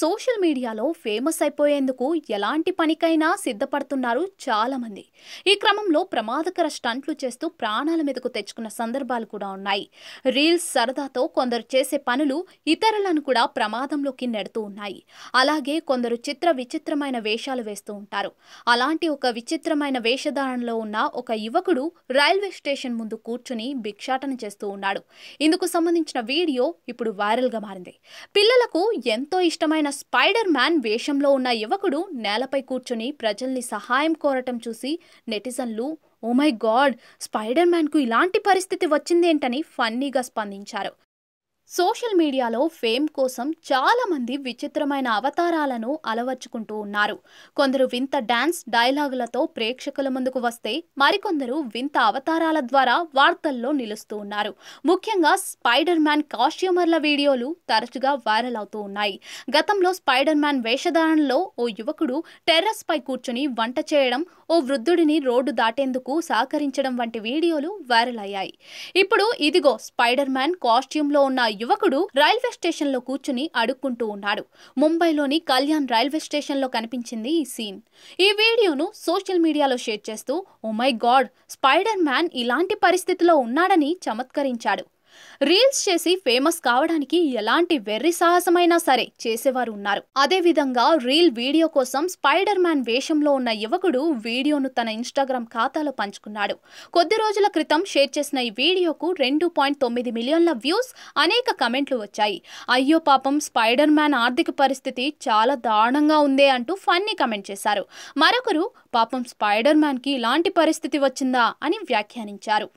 social మీడియాలో famous అయిపోయేందుకు ఎలాంటి పనికైనా సిద్ధపడుతున్నారు చాలామంది ఈ క్రమంలో ప్రమాదకర స్టంట్లు చేస్తూ ప్రాణాల మీదకు తెచ్చుకున్న సందర్భాలు కూడా ఉన్నాయి రీల్స్ సరదాతో కొందరు చేసే పనులు ఇతరులను కూడా ప్రమాదంలోకి నెడుతూ ఉన్నాయి అలాగే కొందరు చిత్ర విచిత్రమైన వేషాలు వేస్తూ ఉంటారు అలాంటి ఒక విచిత్రమైన వేషధారణలో ఉన్న ఒక యువకుడు రైల్వే స్టేషన్ ముందు కూర్చుని భిక్షాటన చేస్తూ ఉన్నాడు ఇందుకు సంబంధించిన వీడియో ఇప్పుడు వైరల్గా మారింది పిల్లలకు ఎంతో ఇష్టమైన ఆయన స్పైడర్ మ్యాన్ వేషంలో ఉన్న యువకుడు నేలపై కూర్చొని ప్రజల్ని సహాయం కోరటం చూసి నెటిజన్లు ఓ మై గాడ్ స్పైడర్ మ్యాన్కు ఇలాంటి పరిస్థితి వచ్చిందేంటని ఫన్నీగా స్పందించారు సోషల్ మీడియాలో ఫేమ్ కోసం చాలామంది విచిత్రమైన అవతారాలను అలవర్చుకుంటూ ఉన్నారు కొందరు వింత డాన్స్ డైలాగులతో ప్రేక్షకుల ముందుకు వస్తే మరికొందరు వింత అవతారాల ద్వారా వార్తల్లో నిలుస్తూ ఉన్నారు ముఖ్యంగా స్పైడర్ మ్యాన్ కాస్ట్యూమర్ల వీడియోలు తరచుగా వైరల్ అవుతూ ఉన్నాయి గతంలో స్పైడర్ మ్యాన్ వేషధారణలో ఓ యువకుడు టెర్రస్ పై కూర్చుని వంట చేయడం ఓ వృద్ధుడిని రోడ్డు దాటేందుకు సహకరించడం వంటి వీడియోలు వైరల్ అయ్యాయి ఇప్పుడు ఇదిగో స్పైడర్ మ్యాన్ కాస్ట్యూమ్లో ఉన్న యువకుడు రైల్వే స్టేషన్లో కూర్చుని అడుక్కుంటూ ఉన్నాడు ముంబైలోని కళ్యాణ్ రైల్వే స్టేషన్లో కనిపించింది ఈ సీన్ ఈ వీడియోను సోషల్ మీడియాలో షేర్ చేస్తూ oh my God Spider Man ఇలాంటి పరిస్థితిలో ఉన్నాడని చమత్కరించాడు రీల్స్ చేసి ఫేమస్ కావడానికి ఎలాంటి వెర్రి సాహసమైనా సరే చేసేవారు ఉన్నారు అదేవిధంగా రీల్ వీడియో కోసం స్పైడర్ మ్యాన్ వేషంలో ఉన్న యువకుడు వీడియోను తన ఇన్స్టాగ్రామ్ ఖాతాలో పంచుకున్నాడు కొద్ది రోజుల క్రితం షేర్ చేసిన ఈ వీడియోకు రెండు పాయింట్ తొమ్మిది మిలియన్ల వ్యూస్ అనేక కమెంట్లు వచ్చాయి అయ్యో పాపం స్పైడర్ మ్యాన్ ఆర్థిక పరిస్థితి చాలా దారుణంగా ఉందే అంటూ ఫన్నీ కమెంట్ చేశారు మరొకరు పాపం స్పైడర్ మ్యాన్కి ఇలాంటి పరిస్థితి వచ్చిందా అని వ్యాఖ్యానించారు